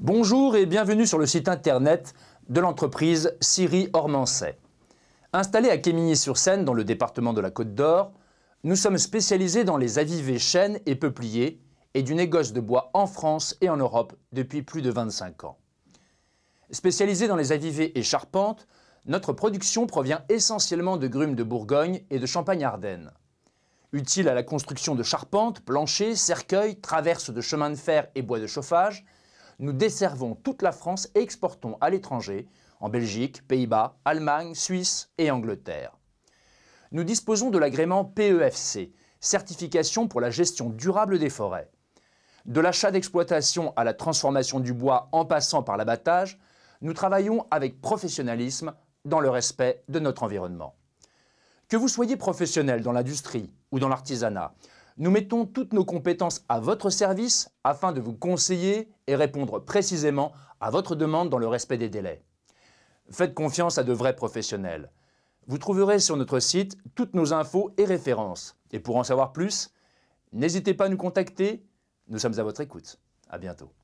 Bonjour et bienvenue sur le site internet de l'entreprise Siri Ormancet. Installée à Quémigny-sur-Seine, dans le département de la Côte d'Or, nous sommes spécialisés dans les avivés chênes et peupliers et du négoce de bois en France et en Europe depuis plus de 25 ans. Spécialisés dans les avivés et charpentes, notre production provient essentiellement de grumes de Bourgogne et de Champagne-Ardenne. Utile à la construction de charpentes, planchers, cercueils, traverses de chemins de fer et bois de chauffage, nous desservons toute la France et exportons à l'étranger, en Belgique, Pays-Bas, Allemagne, Suisse et Angleterre. Nous disposons de l'agrément PEFC, certification pour la gestion durable des forêts. De l'achat d'exploitation à la transformation du bois en passant par l'abattage, nous travaillons avec professionnalisme dans le respect de notre environnement. Que vous soyez professionnel dans l'industrie ou dans l'artisanat, nous mettons toutes nos compétences à votre service afin de vous conseiller et répondre précisément à votre demande dans le respect des délais. Faites confiance à de vrais professionnels. Vous trouverez sur notre site toutes nos infos et références. Et pour en savoir plus, n'hésitez pas à nous contacter. Nous sommes à votre écoute. À bientôt.